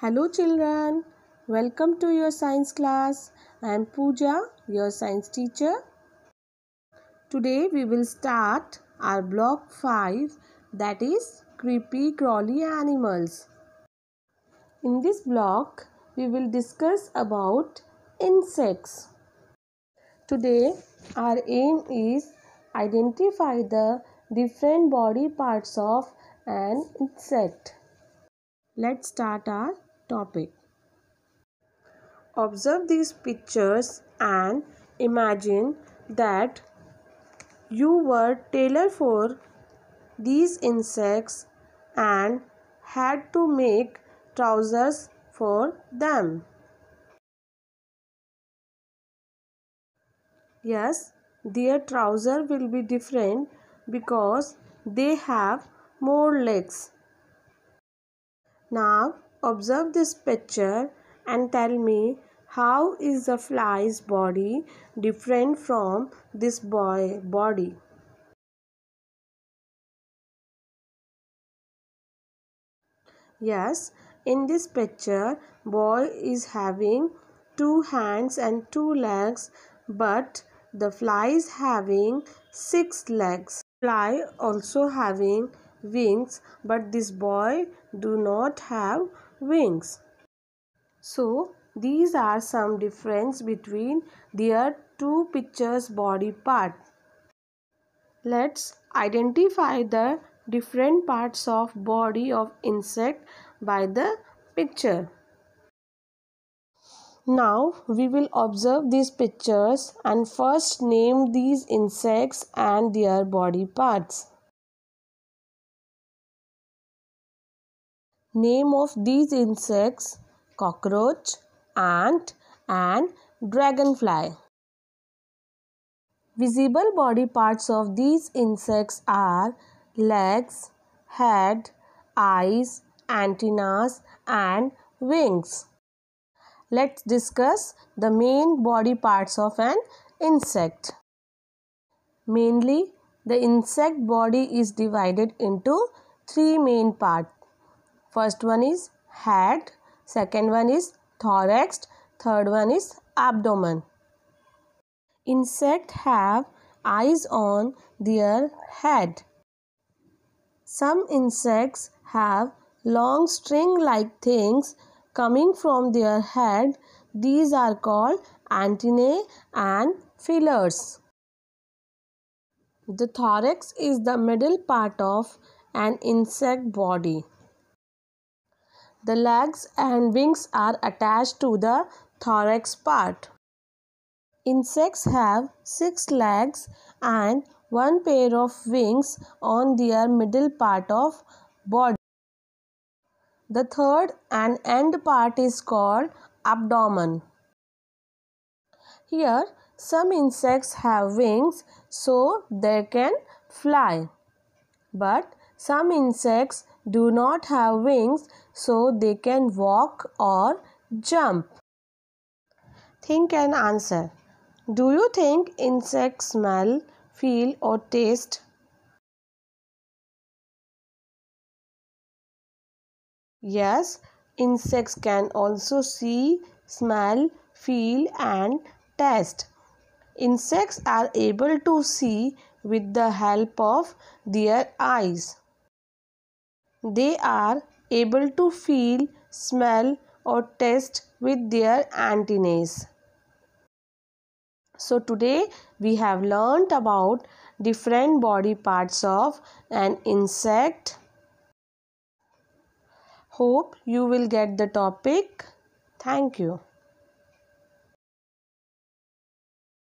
Hello children, welcome to your science class. I am Pooja, your science teacher. Today we will start our block 5 that is creepy crawly animals. In this block we will discuss about insects. Today our aim is identify the different body parts of an insect. Let's start our topic. Observe these pictures and imagine that you were tailor for these insects and had to make trousers for them. Yes, their trouser will be different because they have more legs. Now Observe this picture and tell me how is the fly's body different from this boy body. Yes, in this picture boy is having two hands and two legs but the fly is having six legs. Fly also having wings but this boy do not have wings. So these are some difference between their two pictures body part. Let's identify the different parts of body of insect by the picture. Now we will observe these pictures and first name these insects and their body parts. Name of these insects cockroach, ant and dragonfly. Visible body parts of these insects are legs, head, eyes, antennas and wings. Let's discuss the main body parts of an insect. Mainly, the insect body is divided into three main parts First one is head, second one is thorax, third one is abdomen. Insect have eyes on their head. Some insects have long string-like things coming from their head. These are called antennae and feelers The thorax is the middle part of an insect body. The legs and wings are attached to the thorax part. Insects have six legs and one pair of wings on their middle part of body. The third and end part is called abdomen. Here some insects have wings so they can fly. But some insects do not have wings so they can walk or jump. Think and answer. Do you think insects smell, feel or taste? Yes, insects can also see, smell, feel and taste. Insects are able to see with the help of their eyes. They are able to feel, smell or taste with their antennas. So today we have learnt about different body parts of an insect. Hope you will get the topic. Thank you.